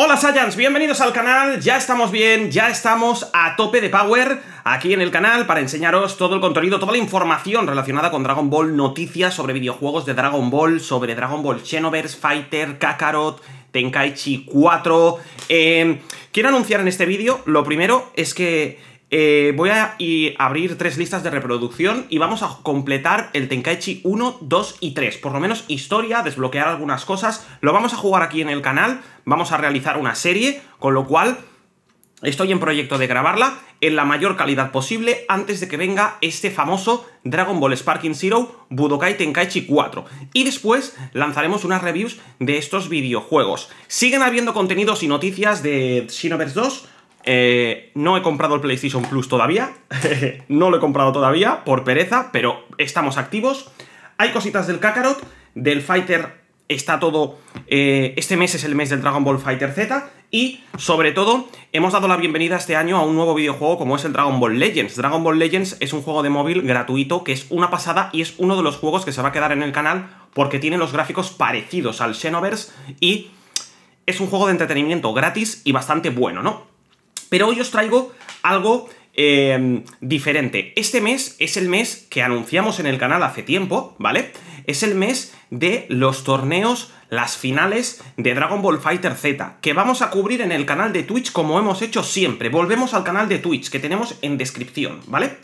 Hola Saiyans, bienvenidos al canal, ya estamos bien, ya estamos a tope de power aquí en el canal para enseñaros todo el contenido, toda la información relacionada con Dragon Ball, noticias sobre videojuegos de Dragon Ball, sobre Dragon Ball Xenoverse, Fighter, Kakarot, Tenkaichi 4... Eh, quiero anunciar en este vídeo, lo primero es que eh, voy a abrir tres listas de reproducción y vamos a completar el Tenkaichi 1, 2 y 3. Por lo menos historia, desbloquear algunas cosas. Lo vamos a jugar aquí en el canal, vamos a realizar una serie, con lo cual estoy en proyecto de grabarla en la mayor calidad posible antes de que venga este famoso Dragon Ball Sparking Zero Budokai Tenkaichi 4. Y después lanzaremos unas reviews de estos videojuegos. Siguen habiendo contenidos y noticias de Xenoverse 2 eh, no he comprado el PlayStation Plus todavía, no lo he comprado todavía por pereza, pero estamos activos. Hay cositas del Kakarot, del Fighter está todo... Eh, este mes es el mes del Dragon Ball Fighter Z y, sobre todo, hemos dado la bienvenida este año a un nuevo videojuego como es el Dragon Ball Legends. Dragon Ball Legends es un juego de móvil gratuito que es una pasada y es uno de los juegos que se va a quedar en el canal porque tiene los gráficos parecidos al Xenoverse y es un juego de entretenimiento gratis y bastante bueno, ¿no? Pero hoy os traigo algo em, diferente. Este mes es el mes que anunciamos en el canal hace tiempo, ¿vale? Es el mes de los torneos, las finales de Dragon Ball Fighter Z, que vamos a cubrir en el canal de Twitch como hemos hecho siempre. Volvemos al canal de Twitch que tenemos en descripción, ¿vale?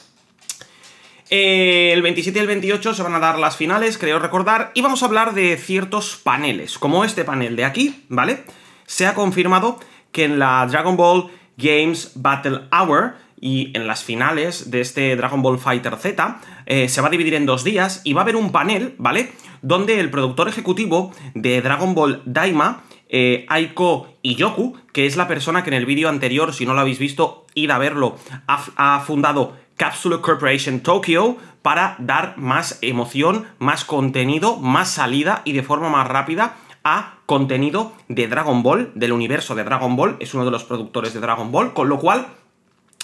Eh, el 27 y el 28 se van a dar las finales, creo recordar, y vamos a hablar de ciertos paneles, como este panel de aquí, ¿vale? Se ha confirmado que en la Dragon Ball Games Battle Hour, y en las finales de este Dragon Ball Fighter Z eh, se va a dividir en dos días y va a haber un panel, ¿vale? Donde el productor ejecutivo de Dragon Ball Daima, eh, Aiko Iyoku, que es la persona que en el vídeo anterior, si no lo habéis visto, id a verlo, ha, ha fundado Capsule Corporation Tokyo para dar más emoción, más contenido, más salida y de forma más rápida a contenido de Dragon Ball, del universo de Dragon Ball, es uno de los productores de Dragon Ball, con lo cual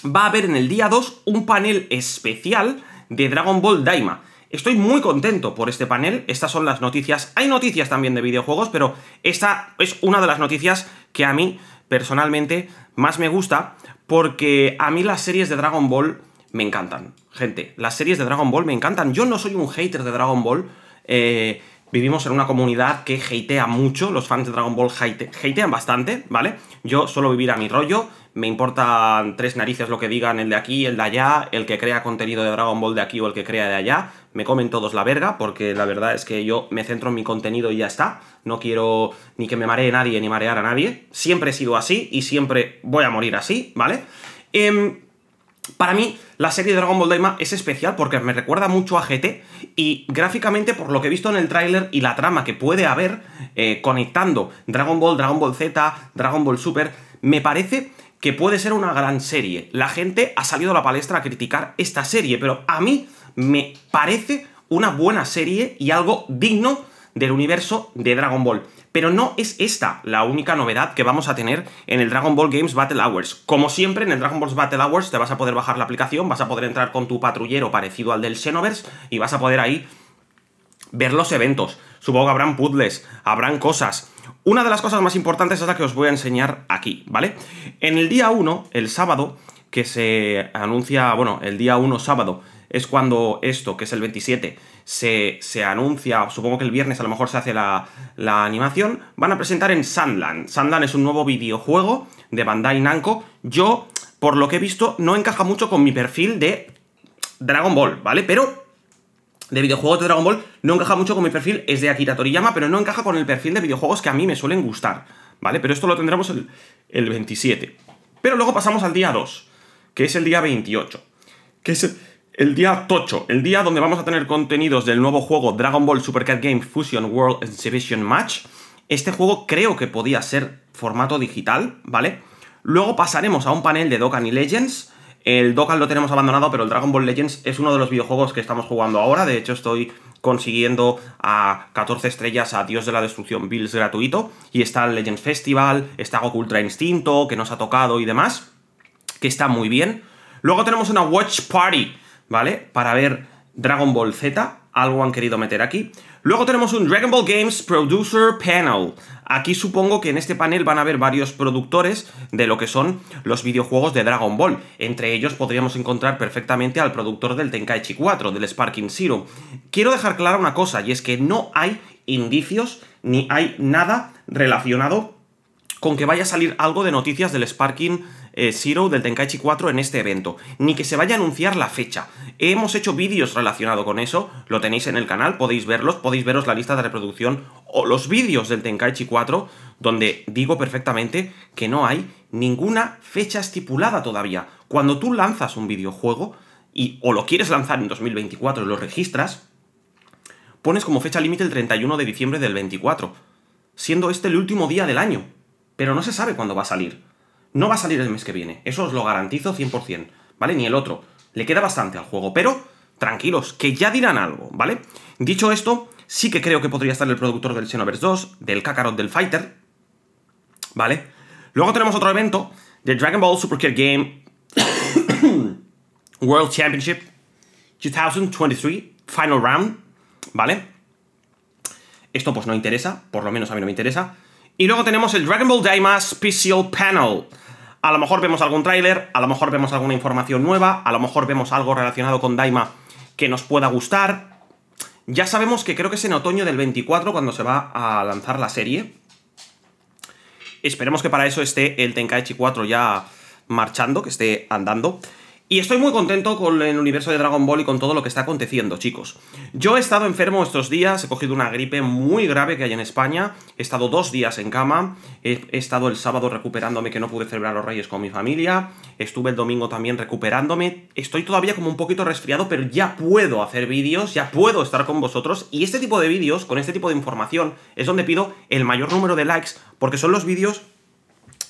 va a haber en el día 2 un panel especial de Dragon Ball Daima. Estoy muy contento por este panel, estas son las noticias. Hay noticias también de videojuegos, pero esta es una de las noticias que a mí personalmente más me gusta, porque a mí las series de Dragon Ball me encantan. Gente, las series de Dragon Ball me encantan. Yo no soy un hater de Dragon Ball. Eh, vivimos en una comunidad que hatea mucho, los fans de Dragon Ball hatean bastante, ¿vale? Yo suelo vivir a mi rollo, me importan tres narices lo que digan el de aquí, el de allá, el que crea contenido de Dragon Ball de aquí o el que crea de allá, me comen todos la verga, porque la verdad es que yo me centro en mi contenido y ya está, no quiero ni que me maree nadie ni marear a nadie, siempre he sido así y siempre voy a morir así, ¿vale? Eh, para mí, la serie de Dragon Ball Daima es especial porque me recuerda mucho a GT y gráficamente, por lo que he visto en el tráiler y la trama que puede haber eh, conectando Dragon Ball, Dragon Ball Z, Dragon Ball Super, me parece que puede ser una gran serie. La gente ha salido a la palestra a criticar esta serie, pero a mí me parece una buena serie y algo digno del universo de Dragon Ball. Pero no es esta la única novedad que vamos a tener en el Dragon Ball Games Battle Hours. Como siempre, en el Dragon Ball Battle Hours te vas a poder bajar la aplicación, vas a poder entrar con tu patrullero parecido al del Xenoverse y vas a poder ahí ver los eventos. Supongo que habrán puzzles, habrán cosas. Una de las cosas más importantes es la que os voy a enseñar aquí, ¿vale? En el día 1, el sábado, que se anuncia, bueno, el día 1 sábado, es cuando esto, que es el 27, se, se anuncia, supongo que el viernes a lo mejor se hace la, animación, van a presentar en Sandland. Sandland es un nuevo videojuego de Bandai Namco. Yo, por lo que he visto, no encaja mucho con mi perfil de Dragon Ball, ¿vale? Pero de videojuegos de Dragon Ball no encaja mucho con mi perfil, es de Akira Toriyama, pero no encaja con el perfil de videojuegos que a mí me suelen gustar, ¿vale? Pero esto lo tendremos el, el 27. Pero luego pasamos al día 2, que es el día 28, que es el, el día tocho, el día donde vamos a tener contenidos del nuevo juego Dragon Ball Super Cat Game Fusion World Exhibition Match. Este juego creo que podía ser formato digital, ¿vale? Luego pasaremos a un panel de Dokkan y Legends. El Dokkan lo tenemos abandonado, pero el Dragon Ball Legends es uno de los videojuegos que estamos jugando ahora. De hecho, estoy consiguiendo a 14 estrellas a Dios de la Destrucción Bills gratuito. Y está el Legends Festival, está Goku Ultra Instinto, que nos ha tocado y demás, que está muy bien. Luego tenemos una Watch Party ¿vale? Para ver Dragon Ball Z, algo han querido meter aquí. Luego tenemos un Dragon Ball Games Producer Panel. Aquí supongo que en este panel van a haber varios productores de lo que son los videojuegos de Dragon Ball. Entre ellos podríamos encontrar perfectamente al productor del Tenkaichi 4, del Sparking Zero. Quiero dejar clara una cosa, y es que no hay indicios ni hay nada relacionado con que vaya a salir algo de noticias del Sparking eh, Zero del Tenkaichi 4 en este evento, ni que se vaya a anunciar la fecha. Hemos hecho vídeos relacionados con eso, lo tenéis en el canal, podéis verlos, podéis veros la lista de reproducción o los vídeos del Tenkaichi 4, donde digo perfectamente que no hay ninguna fecha estipulada todavía. Cuando tú lanzas un videojuego, y o lo quieres lanzar en 2024 y lo registras, pones como fecha límite el 31 de diciembre del 24, siendo este el último día del año, pero no se sabe cuándo va a salir no va a salir el mes que viene, eso os lo garantizo 100%, ¿vale? Ni el otro. Le queda bastante al juego, pero tranquilos, que ya dirán algo, ¿vale? Dicho esto, sí que creo que podría estar el productor del Xenoverse 2, del Kakarot del Fighter, ¿vale? Luego tenemos otro evento, de Dragon Ball Super Kid Game World Championship 2023, Final Round, ¿vale? Esto pues no interesa, por lo menos a mí no me interesa. Y luego tenemos el Dragon Ball Daima Special Panel. A lo mejor vemos algún tráiler, a lo mejor vemos alguna información nueva, a lo mejor vemos algo relacionado con Daima que nos pueda gustar. Ya sabemos que creo que es en otoño del 24 cuando se va a lanzar la serie. Esperemos que para eso esté el Tenkaichi 4 ya marchando, que esté andando. Y estoy muy contento con el universo de Dragon Ball y con todo lo que está aconteciendo, chicos. Yo he estado enfermo estos días, he cogido una gripe muy grave que hay en España, he estado dos días en cama, he, estado el sábado recuperándome que no pude celebrar los Reyes con mi familia, estuve el domingo también recuperándome, estoy todavía como un poquito resfriado, pero ya puedo hacer vídeos, ya puedo estar con vosotros, y este tipo de vídeos, con este tipo de información, es donde pido el mayor número de likes, porque son los vídeos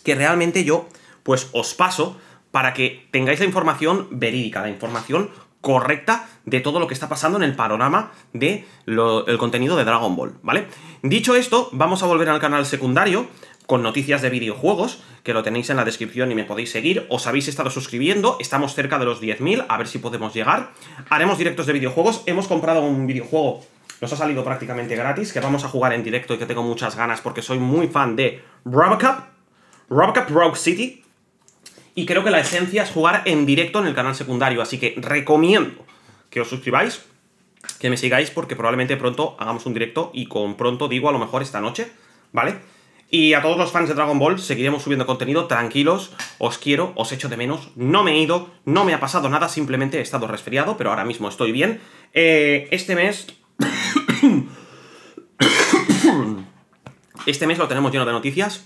que realmente yo, pues, os paso para que tengáis la información verídica, la información correcta de todo lo que está pasando en el panorama del el contenido de Dragon Ball, ¿vale? Dicho esto, vamos a volver al canal secundario con noticias de videojuegos, que lo tenéis en la descripción y me podéis seguir. Os habéis estado suscribiendo, estamos cerca de los 10.000, a ver si podemos llegar. Haremos directos de videojuegos, hemos comprado un videojuego, nos ha salido prácticamente gratis, que vamos a jugar en directo y que tengo muchas ganas porque soy muy fan de Robocop, Robocop Rogue City, y creo que la esencia es jugar en directo en el canal secundario, así que recomiendo que os suscribáis, que me sigáis porque probablemente pronto hagamos un directo y con pronto digo a lo mejor esta noche, ¿vale? Y a todos los fans de Dragon Ball seguiremos subiendo contenido, tranquilos, os quiero, os echo de menos, no me he ido, no me ha pasado nada, simplemente he estado resfriado, pero ahora mismo estoy bien. Eh, este mes... este mes lo tenemos lleno de noticias.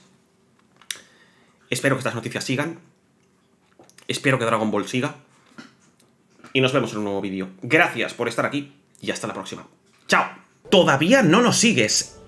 Espero que estas noticias sigan, Espero que Dragon Ball siga. Y nos vemos en un nuevo vídeo. Gracias por estar aquí y hasta la próxima. ¡Chao! Todavía no nos sigues